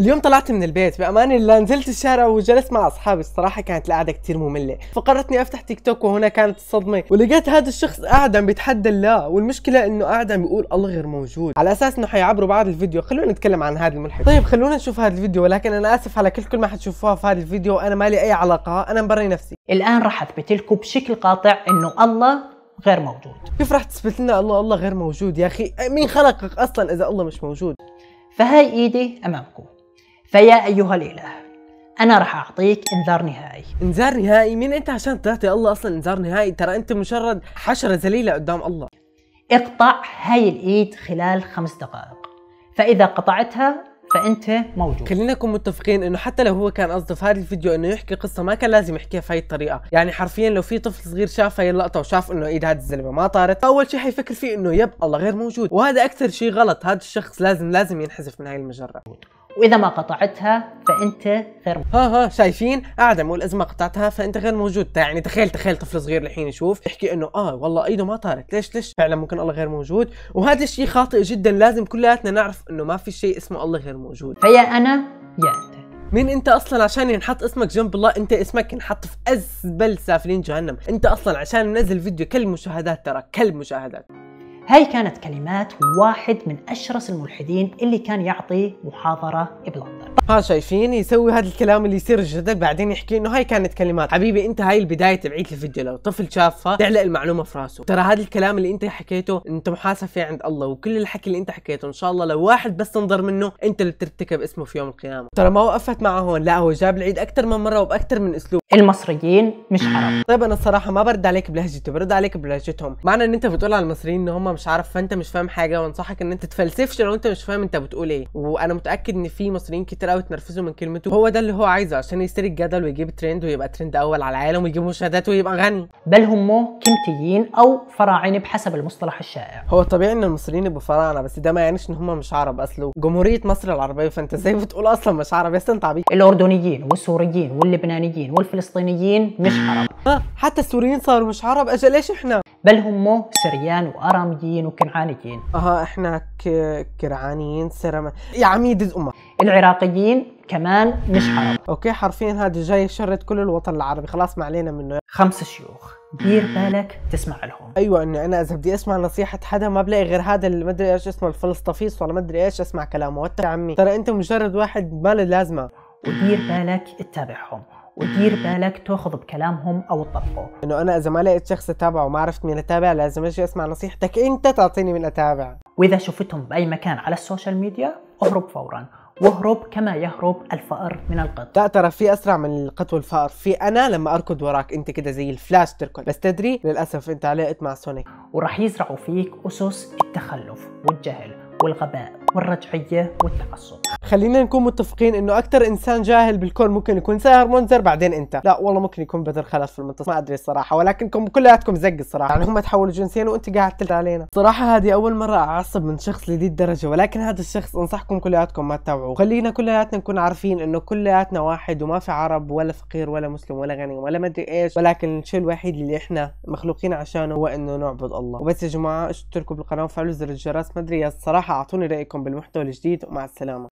اليوم طلعت من البيت بأمان الله نزلت الشارع وجلست مع أصحابي الصراحة كانت القعدة كثير مملة فقررت إني أفتح تيك توك وهنا كانت الصدمة ولقيت هذا الشخص قاعد عم بيتحدى الله والمشكلة إنه قاعد عم بيقول الله غير موجود على أساس إنه حيعبروا بعد الفيديو خلونا نتكلم عن هذا الملحد طيب خلونا نشوف هذا الفيديو ولكن أنا آسف على كل كل ما حتشوفوها في هذا الفيديو أنا مالي أي علاقة أنا مبري نفسي الآن راح أثبت لكم بشكل قاطع إنه الله غير موجود كيف راح تثبت لنا الله الله غير موجود يا اخي مين خلقك اصلا اذا الله مش موجود فهاي ايدي امامكم فيا أيها الإله أنا راح أعطيك إنذار نهائي إنذار نهائي؟ مين أنت عشان تعطي الله أصلا إنذار نهائي؟ ترى أنت مجرد حشرة ذليلة قدام الله اقطع هاي الإيد خلال خمس دقائق فإذا قطعتها فانت موجود خلينا نكون متفقين انه حتى لو هو كان قصده في هذا الفيديو انه يحكي قصه ما كان لازم يحكيها في هاي الطريقه يعني حرفيا لو في طفل صغير شاف هاي اللقطه وشاف انه ايد هذا الزلمه ما طارت اول شيء حيفكر فيه انه يب الله غير موجود وهذا اكثر شيء غلط هذا الشخص لازم لازم ينحذف من هاي المجره واذا ما قطعتها فانت غير ها ها شايفين اعدم والإذا ما قطعتها فانت غير موجود يعني تخيل تخيل طفل صغير الحين يشوف يحكي انه اه والله ايده ما طارت ليش ليش فعلا ممكن الله غير موجود وهذا الشيء خاطئ جدا لازم كلياتنا نعرف انه ما في شيء اسمه الله غير موجود فيا انا يا انت مين انت اصلا عشان ينحط اسمك جنب الله انت اسمك ينحط في ازبل سافلين جهنم انت اصلا عشان ننزل فيديو كل مشاهدات ترى كل مشاهدات هاي كانت كلمات واحد من أشرس الملحدين اللي كان يعطي محاضرة بلندن ها شايفين يسوي هذا الكلام اللي يصير الجدل بعدين يحكي انه هاي كانت كلمات حبيبي انت هاي البدايه تبعيت الفيديو لو طفل شافها تعلق المعلومه في راسه ترى هذا الكلام اللي انت حكيته انت محاسب فيه عند الله وكل الحكي اللي انت حكيته ان شاء الله لو واحد بس تنظر منه انت اللي بترتكب اسمه في يوم القيامه ترى ما وقفت معه هون لا هو جاب العيد اكثر من مره وباكثر من اسلوب المصريين مش عرب طيب انا الصراحه ما برد عليك بلهجتي برد عليك بلهجتهم معنى ان انت بتقول على المصريين ان هم مش عارف فانت مش فاهم حاجه وانصحك ان انت تفلسفش لو انت مش فاهم انت بتقول ايه وانا متاكد ان في مصريين كتير قوي اتنرفزوا من كلمته هو ده اللي هو عايزه عشان يثير الجدل ويجيب ترند ويبقى ترند اول على العالم ويجيب مشاهدات ويبقى غني بل هم كمتيين او فراعنه بحسب المصطلح الشائع هو طبيعي ان المصريين يبقوا فراعنه بس ده ما يعنيش ان هم مش عرب اصله جمهوريه مصر العربيه فانت ازاي بتقول اصلا مش عرب يا انت عبيط الاردنيين والسوريين واللبنانيين والفلسطينيين مش عرب آه، حتى السوريين صاروا مش عرب اجل ليش احنا بل هم سريان واراميين وكنعانيين اها احنا كرعانيين سرما يا عمي الأمة العراقيين كمان مش عرب اوكي حرفيا هذا جاي يشرد كل الوطن العربي خلاص ما علينا منه خمس شيوخ دير بالك تسمع لهم ايوه انه انا اذا بدي اسمع نصيحه حدا ما بلاقي غير هذا اللي ادري ايش اسمه الفلسطفيس ولا ما ادري ايش اسمع كلامه يا عمي ترى انت مجرد واحد ما له لازمه ودير بالك تتابعهم ودير بالك تاخذ بكلامهم او تطبقه انه انا اذا ما لقيت شخص اتابعه وما عرفت مين اتابع لازم اجي اسمع نصيحتك انت تعطيني مين اتابع واذا شفتهم باي مكان على السوشيال ميديا اهرب فورا واهرب كما يهرب الفأر من القط لا ترى في أسرع من القط والفأر في أنا لما أركض وراك أنت كده زي الفلاش تركض بس تدري للأسف أنت علقت مع سونيك وراح يزرعوا فيك أسس التخلف والجهل والغباء والرجعية والتعصب خلينا نكون متفقين انه اكثر انسان جاهل بالكون ممكن يكون ساهر منذر بعدين انت لا والله ممكن يكون بدر خلف في المنتصف ما ادري الصراحه ولكنكم كلياتكم زق الصراحه يعني هم تحولوا جنسين وانت قاعد تلت علينا صراحه هذه اول مره اعصب من شخص لذي الدرجه ولكن هذا الشخص انصحكم كلياتكم ما تتابعوه خلينا كلياتنا نكون عارفين انه كلياتنا واحد وما في عرب ولا فقير ولا مسلم ولا غني ولا مدري ايش ولكن الشيء الوحيد اللي احنا مخلوقين عشانه هو انه نعبد الله وبس يا جماعه اشتركوا بالقناه وفعلوا زر الجرس ما ادري الصراحه اعطوني رايكم بالمحتوى الجديد ومع السلامه